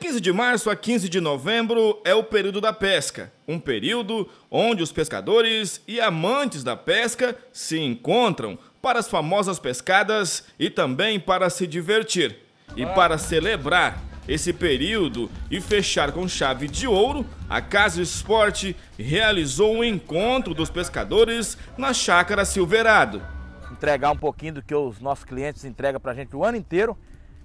15 de março a 15 de novembro é o período da pesca, um período onde os pescadores e amantes da pesca se encontram para as famosas pescadas e também para se divertir. E para celebrar esse período e fechar com chave de ouro, a Casa Esporte realizou um encontro dos pescadores na Chácara Silverado. Entregar um pouquinho do que os nossos clientes entregam para a gente o ano inteiro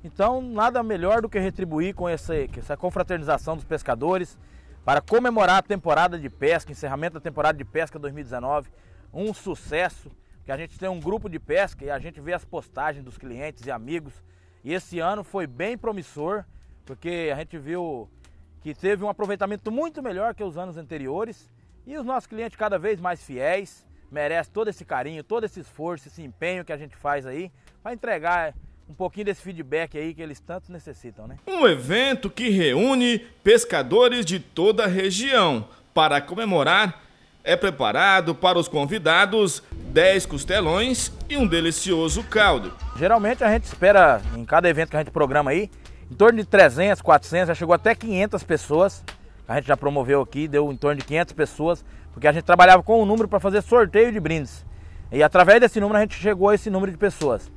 então, nada melhor do que retribuir com essa, com essa confraternização dos pescadores para comemorar a temporada de pesca, encerramento da temporada de pesca 2019. Um sucesso, que a gente tem um grupo de pesca e a gente vê as postagens dos clientes e amigos. E esse ano foi bem promissor, porque a gente viu que teve um aproveitamento muito melhor que os anos anteriores e os nossos clientes cada vez mais fiéis, merece todo esse carinho, todo esse esforço, esse empenho que a gente faz aí para entregar um pouquinho desse feedback aí que eles tanto necessitam, né? Um evento que reúne pescadores de toda a região para comemorar é preparado para os convidados 10 costelões e um delicioso caldo. Geralmente a gente espera em cada evento que a gente programa aí em torno de 300, 400, já chegou até 500 pessoas. A gente já promoveu aqui, deu em torno de 500 pessoas, porque a gente trabalhava com um número para fazer sorteio de brindes. E através desse número a gente chegou a esse número de pessoas.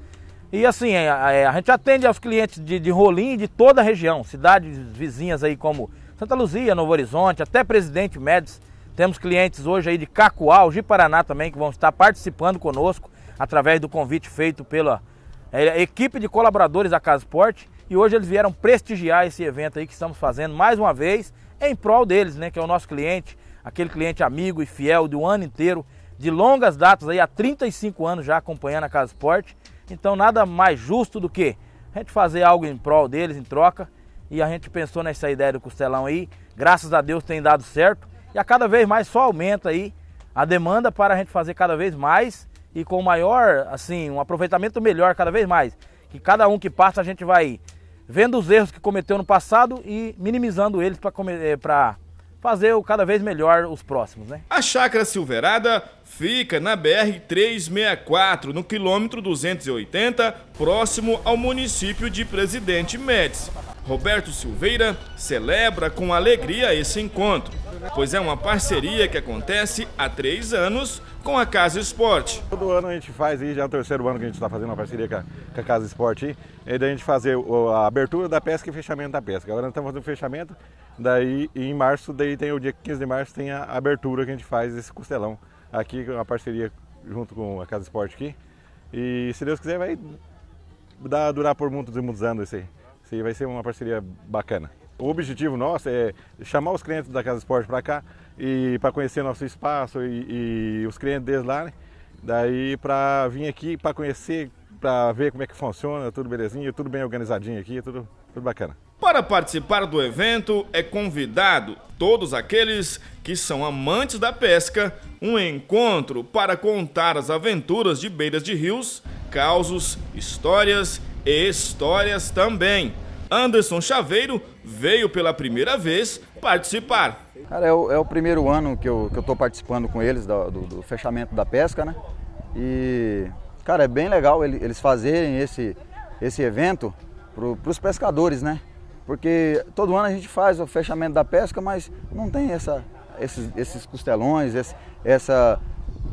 E assim, é, é, a gente atende aos clientes de, de Rolim de toda a região, cidades vizinhas aí como Santa Luzia, Novo Horizonte, até Presidente Médici. Temos clientes hoje aí de Cacoal, de Paraná também, que vão estar participando conosco através do convite feito pela é, equipe de colaboradores da Esporte. E hoje eles vieram prestigiar esse evento aí que estamos fazendo mais uma vez em prol deles, né? Que é o nosso cliente, aquele cliente amigo e fiel de um ano inteiro, de longas datas aí, há 35 anos já acompanhando a Esporte. Então nada mais justo do que a gente fazer algo em prol deles, em troca. E a gente pensou nessa ideia do costelão aí. Graças a Deus tem dado certo. E a cada vez mais só aumenta aí a demanda para a gente fazer cada vez mais e com maior, assim, um aproveitamento melhor cada vez mais. Que cada um que passa a gente vai vendo os erros que cometeu no passado e minimizando eles para eh, fazer cada vez melhor os próximos, né? A Chácara Silverada fica na BR 364, no quilômetro 280, próximo ao município de Presidente Médici. Roberto Silveira celebra com alegria esse encontro, pois é uma parceria que acontece há três anos com a Casa Esporte. Todo ano a gente faz, e já é o terceiro ano que a gente está fazendo uma parceria com a, com a Casa Esporte, e daí a gente fazer a abertura da pesca e fechamento da pesca. Agora nós estamos fazendo o fechamento, daí em março, daí tem o dia 15 de março, tem a abertura que a gente faz esse costelão aqui, é uma parceria junto com a Casa Esporte aqui. E se Deus quiser vai durar por muitos e muitos anos isso aí. Sim, vai ser uma parceria bacana. O objetivo nosso é chamar os clientes da Casa Esporte para cá e para conhecer nosso espaço e, e, os clientes deles lá, né? daí para vir aqui para conhecer, para ver como é que funciona, tudo belezinho, tudo bem organizadinho aqui, tudo, tudo bacana. Para participar do evento é convidado todos aqueles que são amantes da pesca, um encontro para contar as aventuras de beiras de rios, causos, histórias histórias também. Anderson Chaveiro veio pela primeira vez participar. Cara, é o, é o primeiro ano que eu, que eu tô participando com eles do, do, do fechamento da pesca, né? E, cara, é bem legal eles fazerem esse, esse evento para os pescadores, né? Porque todo ano a gente faz o fechamento da pesca, mas não tem essa, esses, esses costelões, esse, essa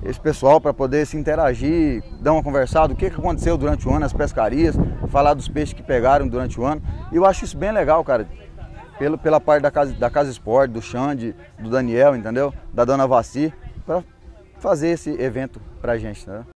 esse pessoal para poder se interagir, dar uma conversada, o que aconteceu durante o ano, as pescarias, falar dos peixes que pegaram durante o ano. E eu acho isso bem legal, cara. Pelo, pela parte da Casa, da casa Esporte, do Xande, do Daniel, entendeu? Da Dona Vaci, para fazer esse evento para a gente, né?